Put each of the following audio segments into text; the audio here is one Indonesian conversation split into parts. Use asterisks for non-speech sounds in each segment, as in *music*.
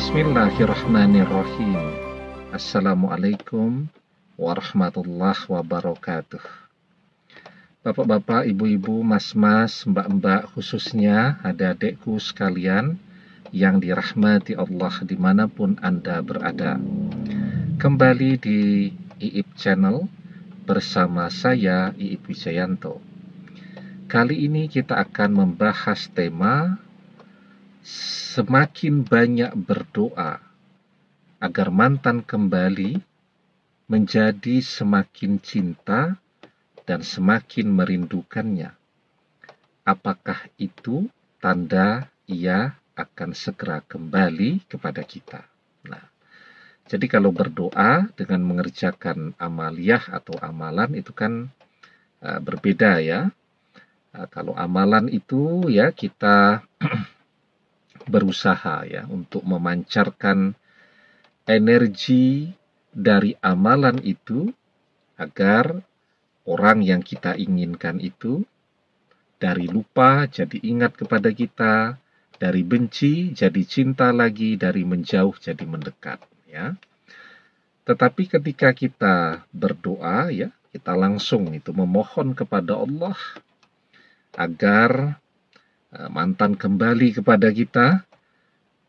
Bismillahirrahmanirrahim. Assalamualaikum warahmatullahi wabarakatuh. Bapak-bapak, ibu-ibu, mas-mas, mbak-mbak khususnya, ada adekku sekalian yang dirahmati Allah dimanapun Anda berada. Kembali di IIP Channel bersama saya IIP Wijayanto. Kali ini kita akan membahas tema semakin banyak berdoa agar mantan kembali menjadi semakin cinta dan semakin merindukannya. Apakah itu tanda ia akan segera kembali kepada kita? Nah, jadi kalau berdoa dengan mengerjakan amaliah atau amalan itu kan uh, berbeda ya. Uh, kalau amalan itu ya kita *clears throat* berusaha ya untuk memancarkan energi dari amalan itu agar orang yang kita inginkan itu dari lupa jadi ingat kepada kita, dari benci jadi cinta lagi, dari menjauh jadi mendekat ya. Tetapi ketika kita berdoa ya, kita langsung itu memohon kepada Allah agar Eh, mantan kembali kepada kita.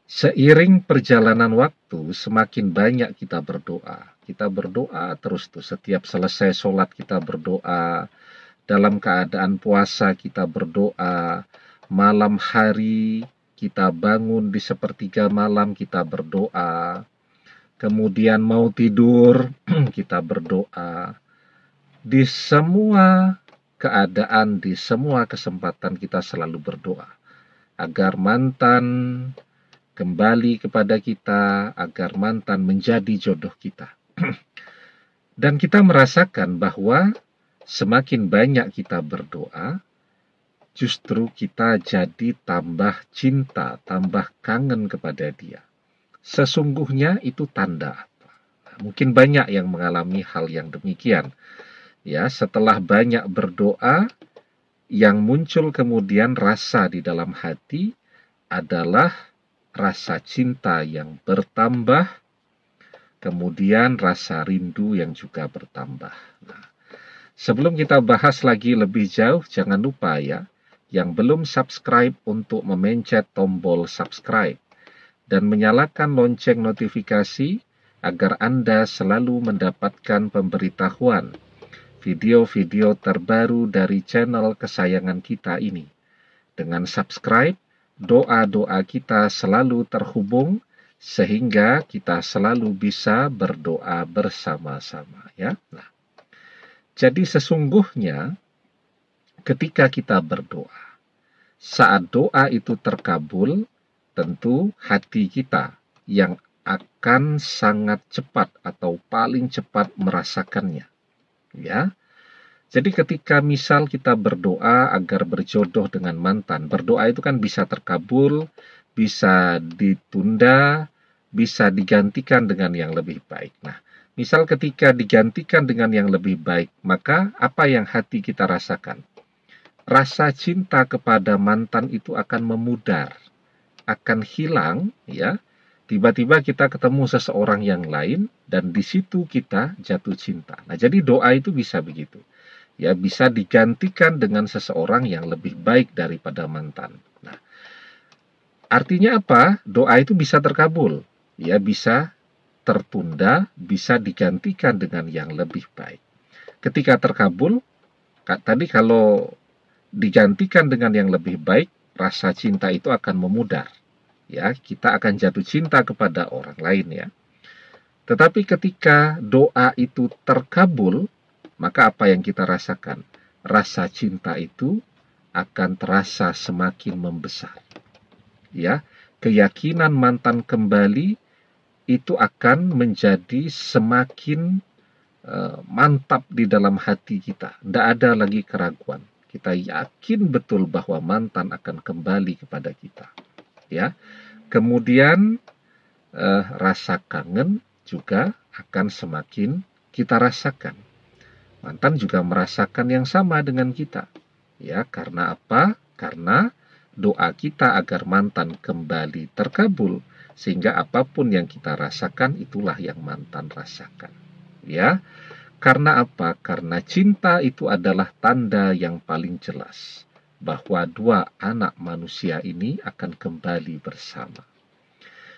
Seiring perjalanan waktu, semakin banyak kita berdoa. Kita berdoa terus tuh. Setiap selesai sholat kita berdoa. Dalam keadaan puasa kita berdoa. Malam hari kita bangun di sepertiga malam kita berdoa. Kemudian mau tidur *clears throat* kita berdoa. Di semua keadaan di semua kesempatan kita selalu berdoa agar mantan kembali kepada kita, agar mantan menjadi jodoh kita. *clears throat* Dan kita merasakan bahwa semakin banyak kita berdoa, justru kita jadi tambah cinta, tambah kangen kepada Dia. Sesungguhnya itu tanda apa? Mungkin banyak yang mengalami hal yang demikian Ya, setelah banyak berdoa, yang muncul kemudian rasa di dalam hati adalah rasa cinta yang bertambah, kemudian rasa rindu yang juga bertambah. Nah, sebelum kita bahas lagi lebih jauh, jangan lupa ya, yang belum subscribe untuk memencet tombol subscribe dan menyalakan lonceng notifikasi agar Anda selalu mendapatkan pemberitahuan video-video terbaru dari channel kesayangan kita ini. Dengan subscribe, doa-doa kita selalu terhubung sehingga kita selalu bisa berdoa bersama-sama ya. Nah, jadi sesungguhnya ketika kita berdoa, saat doa itu terkabul, tentu hati kita yang akan sangat cepat atau paling cepat merasakannya ya. Jadi ketika misal kita berdoa agar berjodoh dengan mantan, berdoa itu kan bisa terkabul, bisa ditunda, bisa digantikan dengan yang lebih baik. Nah, misal ketika digantikan dengan yang lebih baik, maka apa yang hati kita rasakan? Rasa cinta kepada mantan itu akan memudar, akan hilang, ya tiba-tiba kita ketemu seseorang yang lain dan di situ kita jatuh cinta. Nah, jadi doa itu bisa begitu. Ya, bisa digantikan dengan seseorang yang lebih baik daripada mantan. Nah, artinya apa? Doa itu bisa terkabul. Ya, bisa tertunda, bisa digantikan dengan yang lebih baik. Ketika terkabul, tadi kalau digantikan dengan yang lebih baik, rasa cinta itu akan memudar ya kita akan jatuh cinta kepada orang lain ya. Tetapi ketika doa itu terkabul, maka apa yang kita rasakan? Rasa cinta itu akan terasa semakin membesar. Ya, keyakinan mantan kembali itu akan menjadi semakin uh, mantap di dalam hati kita. Tidak ada lagi keraguan. Kita yakin betul bahwa mantan akan kembali kepada kita ya. Kemudian eh, rasa kangen juga akan semakin kita rasakan. Mantan juga merasakan yang sama dengan kita. Ya, karena apa? Karena doa kita agar mantan kembali terkabul sehingga apapun yang kita rasakan itulah yang mantan rasakan. Ya. Karena apa? Karena cinta itu adalah tanda yang paling jelas bahwa dua anak manusia ini akan kembali bersama.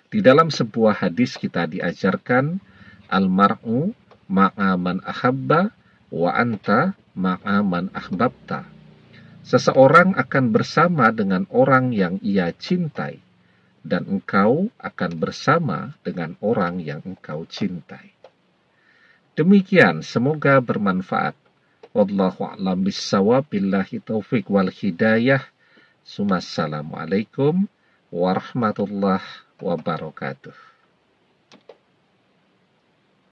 Di dalam sebuah hadis kita diajarkan almar'u ma'aman ahabba wa anta ma'aman ahbabta. Seseorang akan bersama dengan orang yang ia cintai dan engkau akan bersama dengan orang yang engkau cintai. Demikian, semoga bermanfaat. Wallahu a'lam bissawab. Billahi taufik wal hidayah. Assalamualaikum warahmatullahi wabarakatuh.